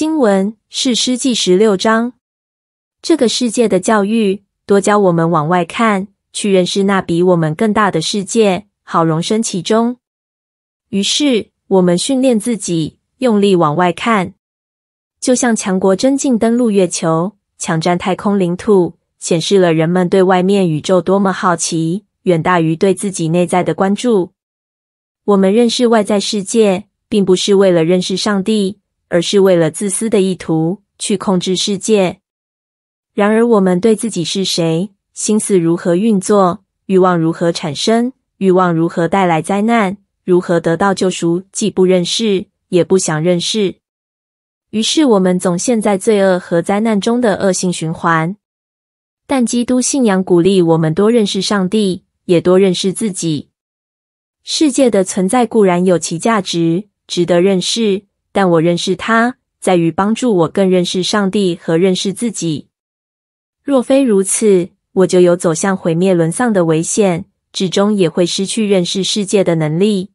经文是诗记十六章。这个世界的教育多教我们往外看，去认识那比我们更大的世界，好容身其中。于是，我们训练自己用力往外看，就像强国真进登陆月球，抢占太空领土，显示了人们对外面宇宙多么好奇，远大于对自己内在的关注。我们认识外在世界，并不是为了认识上帝。而是为了自私的意图去控制世界。然而，我们对自己是谁、心思如何运作、欲望如何产生、欲望如何带来灾难、如何得到救赎，既不认识，也不想认识。于是，我们总陷在罪恶和灾难中的恶性循环。但基督信仰鼓励我们多认识上帝，也多认识自己。世界的存在固然有其价值，值得认识。但我认识他，在于帮助我更认识上帝和认识自己。若非如此，我就有走向毁灭沦丧的危险，至终也会失去认识世界的能力。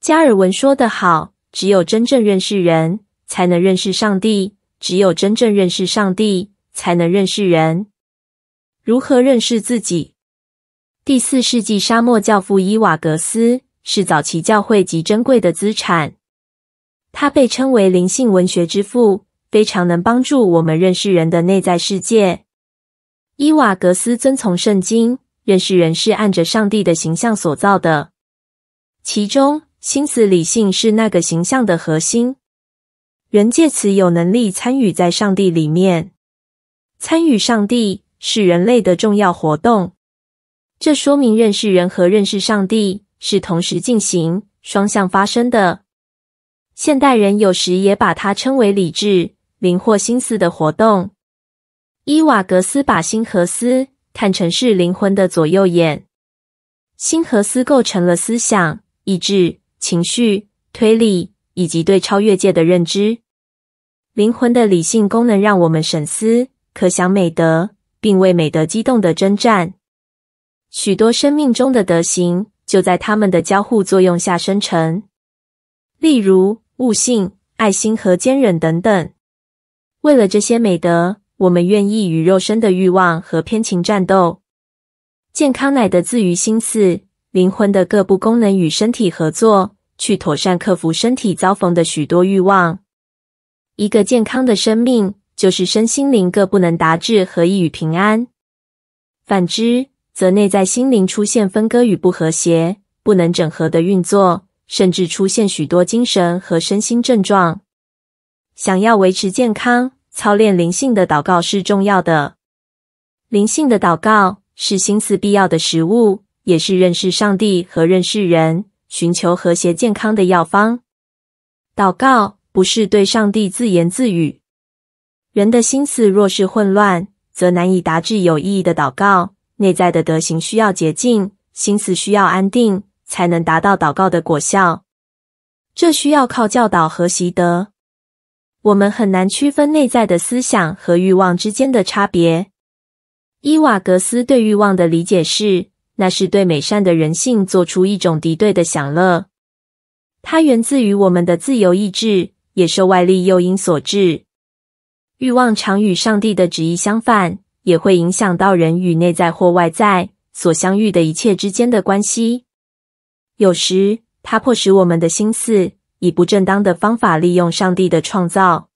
加尔文说得好：，只有真正认识人，才能认识上帝；，只有真正认识上帝，才能认识人。如何认识自己？第四世纪沙漠教父伊瓦格斯是早期教会极珍贵的资产。他被称为灵性文学之父，非常能帮助我们认识人的内在世界。伊瓦格斯遵从圣经，认识人是按着上帝的形象所造的，其中心思理性是那个形象的核心。人借此有能力参与在上帝里面，参与上帝是人类的重要活动。这说明认识人和认识上帝是同时进行、双向发生的。现代人有时也把它称为理智、灵或心思的活动。伊瓦格斯把心和思看成是灵魂的左右眼，心和思构成了思想、意志、情绪、推理以及对超越界的认知。灵魂的理性功能让我们审思、可想美德，并为美德激动地征战。许多生命中的德行就在它们的交互作用下生成，例如。悟性、爱心和坚韧等等，为了这些美德，我们愿意与肉身的欲望和偏情战斗。健康乃得自于心思、灵魂的各部功能与身体合作，去妥善克服身体遭逢的许多欲望。一个健康的生命，就是身心灵各不能达至合一与平安。反之，则内在心灵出现分割与不和谐，不能整合的运作。甚至出现许多精神和身心症状。想要维持健康，操练灵性的祷告是重要的。灵性的祷告是心思必要的食物，也是认识上帝和认识人、寻求和谐健康的药方。祷告不是对上帝自言自语。人的心思若是混乱，则难以达至有意义的祷告。内在的德行需要洁净，心思需要安定。才能达到祷告的果效，这需要靠教导和习得。我们很难区分内在的思想和欲望之间的差别。伊瓦格斯对欲望的理解是，那是对美善的人性做出一种敌对的享乐。它源自于我们的自由意志，也受外力诱因所致。欲望常与上帝的旨意相反，也会影响到人与内在或外在所相遇的一切之间的关系。有时，它迫使我们的心思以不正当的方法利用上帝的创造。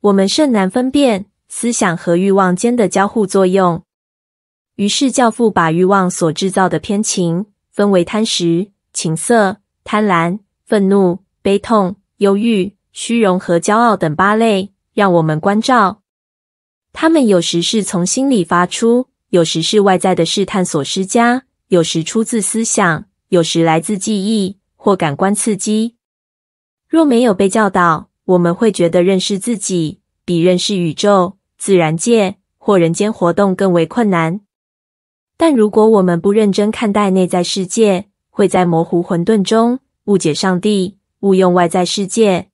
我们甚难分辨思想和欲望间的交互作用。于是，教父把欲望所制造的偏情分为贪食、情色、贪婪、愤怒、悲痛、忧郁、虚荣和骄傲等八类，让我们关照。他们有时是从心里发出，有时是外在的试探所施加，有时出自思想。有时来自记忆或感官刺激。若没有被教导，我们会觉得认识自己比认识宇宙、自然界或人间活动更为困难。但如果我们不认真看待内在世界，会在模糊混沌中误解上帝，误用外在世界。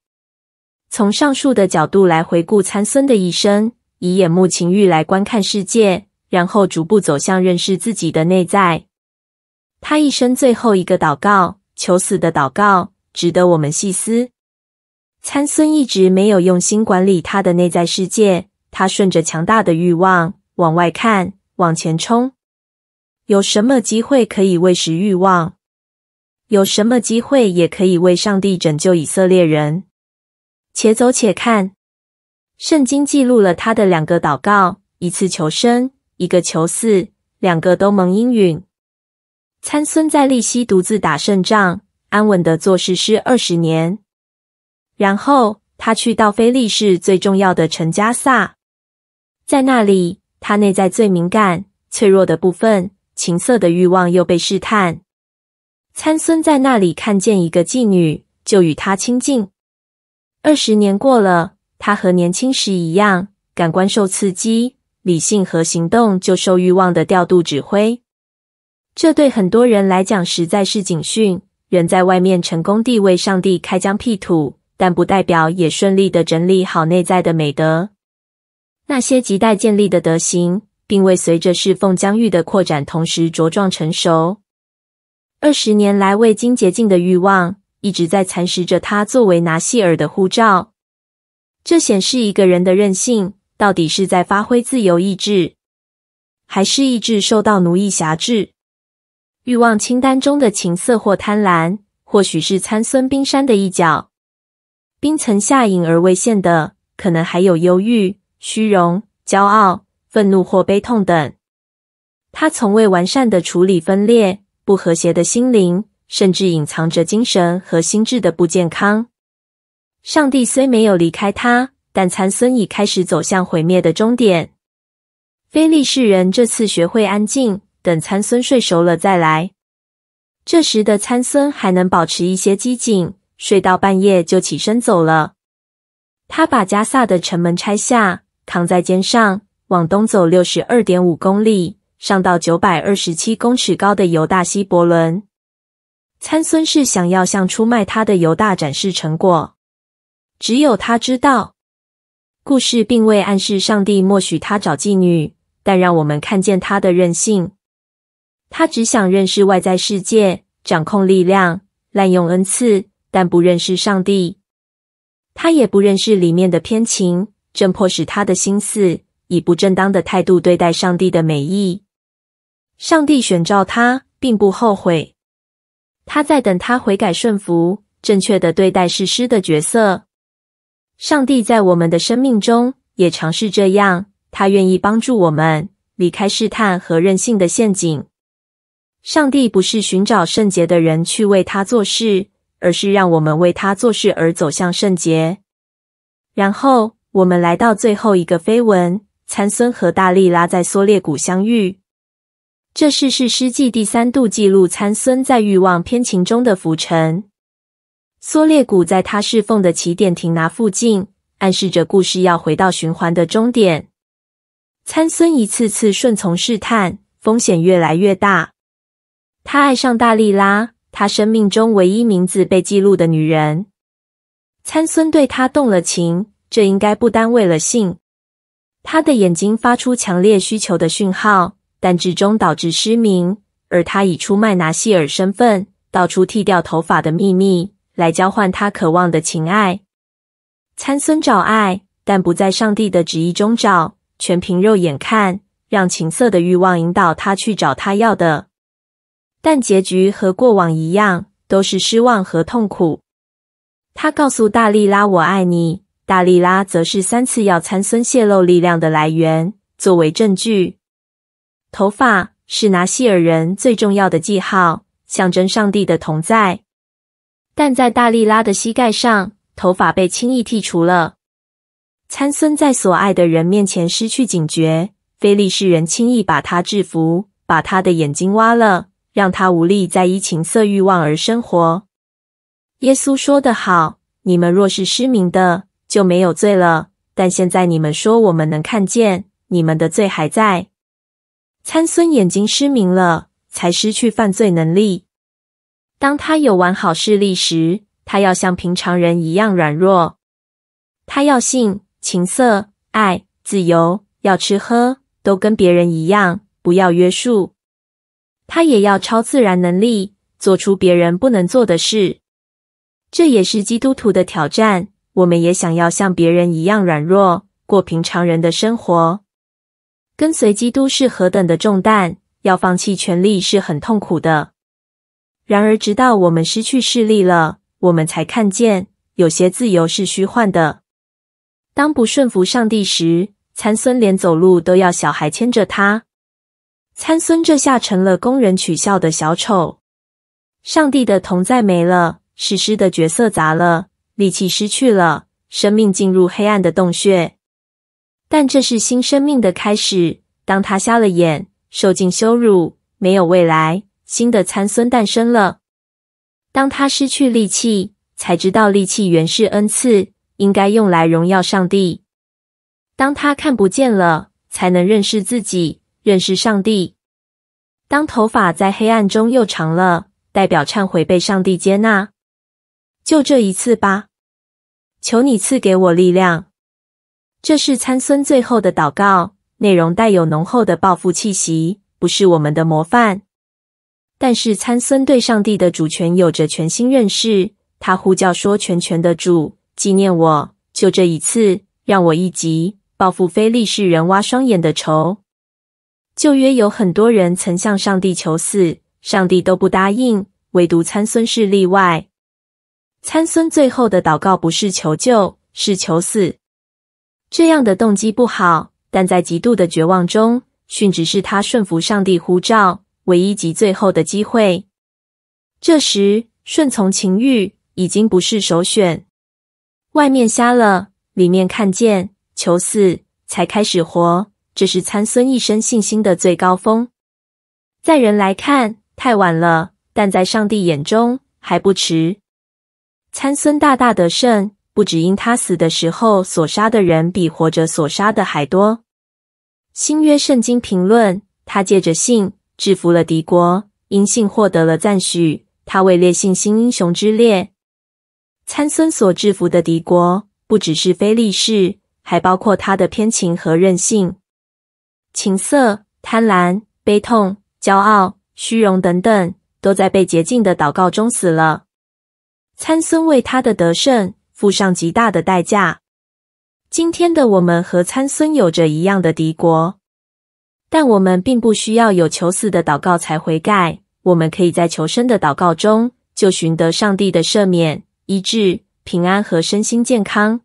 从上述的角度来回顾参孙的一生，以眼目情欲来观看世界，然后逐步走向认识自己的内在。他一生最后一个祷告，求死的祷告，值得我们细思。参孙一直没有用心管理他的内在世界，他顺着强大的欲望往外看，往前冲。有什么机会可以喂食欲望？有什么机会也可以为上帝拯救以色列人？且走且看。圣经记录了他的两个祷告，一次求生，一个求死，两个都蒙应允。参孙在利息独自打胜仗，安稳的做事师二十年。然后他去到菲利士最重要的陈家萨，在那里他内在最敏感、脆弱的部分，情色的欲望又被试探。参孙在那里看见一个妓女，就与她亲近。二十年过了，他和年轻时一样，感官受刺激，理性和行动就受欲望的调度指挥。这对很多人来讲，实在是警讯。人在外面成功地为上帝开疆辟土，但不代表也顺利地整理好内在的美德。那些亟待建立的德行，并未随着侍奉疆域的扩展，同时茁壮成熟。二十年来未经洁净的欲望，一直在蚕食着他作为拿细尔的护照。这显示一个人的任性，到底是在发挥自由意志，还是意志受到奴役辖制？欲望清单中的情色或贪婪，或许是参孙冰山的一角。冰层下隐而未现的，可能还有忧郁、虚荣、骄傲、愤怒或悲痛等。他从未完善的处理分裂、不和谐的心灵，甚至隐藏着精神和心智的不健康。上帝虽没有离开他，但参孙已开始走向毁灭的终点。非利士人这次学会安静。等参孙睡熟了再来。这时的参孙还能保持一些机警，睡到半夜就起身走了。他把加萨的城门拆下，扛在肩上，往东走六十二点五公里，上到九百二十七公尺高的犹大西伯伦。参孙是想要向出卖他的犹大展示成果，只有他知道。故事并未暗示上帝默许他找妓女，但让我们看见他的任性。他只想认识外在世界，掌控力量，滥用恩赐，但不认识上帝。他也不认识里面的偏情，正迫使他的心思以不正当的态度对待上帝的美意。上帝选召他，并不后悔。他在等他悔改顺服，正确的对待世事的角色。上帝在我们的生命中也尝试这样，他愿意帮助我们离开试探和任性的陷阱。上帝不是寻找圣洁的人去为他做事，而是让我们为他做事而走向圣洁。然后我们来到最后一个绯闻，参孙和大力拉在缩裂谷相遇。这是《士师记》第三度记录参孙在欲望偏情中的浮沉。缩裂谷在他侍奉的起点亭拿附近，暗示着故事要回到循环的终点。参孙一次次顺从试探，风险越来越大。他爱上大力拉，他生命中唯一名字被记录的女人。参孙对他动了情，这应该不单为了性。他的眼睛发出强烈需求的讯号，但最终导致失明。而他以出卖拿西尔身份，道出剃掉头发的秘密，来交换他渴望的情爱。参孙找爱，但不在上帝的旨意中找，全凭肉眼看，让情色的欲望引导他去找他要的。但结局和过往一样，都是失望和痛苦。他告诉大力拉：“我爱你。”大力拉则是三次要参孙泄露力量的来源作为证据。头发是拿西尔人最重要的记号，象征上帝的同在。但在大力拉的膝盖上，头发被轻易剔除了。参孙在所爱的人面前失去警觉，菲利士人轻易把他制服，把他的眼睛挖了。让他无力再依情色欲望而生活。耶稣说的好：“你们若是失明的，就没有罪了。但现在你们说我们能看见，你们的罪还在。”参孙眼睛失明了，才失去犯罪能力。当他有完好视力时，他要像平常人一样软弱，他要性、情色、爱、自由，要吃喝，都跟别人一样，不要约束。他也要超自然能力，做出别人不能做的事。这也是基督徒的挑战。我们也想要像别人一样软弱，过平常人的生活。跟随基督是何等的重担，要放弃权力是很痛苦的。然而，直到我们失去视力了，我们才看见有些自由是虚幻的。当不顺服上帝时，参孙连走路都要小孩牵着他。参孙这下成了工人取笑的小丑，上帝的同在没了，史诗的角色砸了，力气失去了，生命进入黑暗的洞穴。但这是新生命的开始。当他瞎了眼，受尽羞辱，没有未来，新的参孙诞生了。当他失去力气，才知道力气原是恩赐，应该用来荣耀上帝。当他看不见了，才能认识自己。认识上帝。当头发在黑暗中又长了，代表忏悔被上帝接纳。就这一次吧，求你赐给我力量。这是参孙最后的祷告，内容带有浓厚的报复气息，不是我们的模范。但是参孙对上帝的主权有着全新认识。他呼叫说：“全权的主，纪念我，就这一次，让我一集报复非利士人挖双眼的仇。”旧约有很多人曾向上帝求死，上帝都不答应，唯独参孙是例外。参孙最后的祷告不是求救，是求死。这样的动机不好，但在极度的绝望中，殉职是他顺服上帝呼召唯一及最后的机会。这时，顺从情欲已经不是首选。外面瞎了，里面看见，求死才开始活。这是参孙一生信心的最高峰。在人来看，太晚了；但在上帝眼中，还不迟。参孙大大得胜，不只因他死的时候所杀的人比活着所杀的还多。新约圣经评论：他借着信制服了敌国，因信获得了赞许。他位列信心英雄之列。参孙所制服的敌国，不只是非利士，还包括他的偏情和任性。情色、贪婪、悲痛、骄傲、虚荣等等，都在被洁净的祷告中死了。参孙为他的得胜付上极大的代价。今天的我们和参孙有着一样的敌国，但我们并不需要有求死的祷告才悔改，我们可以在求生的祷告中就寻得上帝的赦免、医治、平安和身心健康。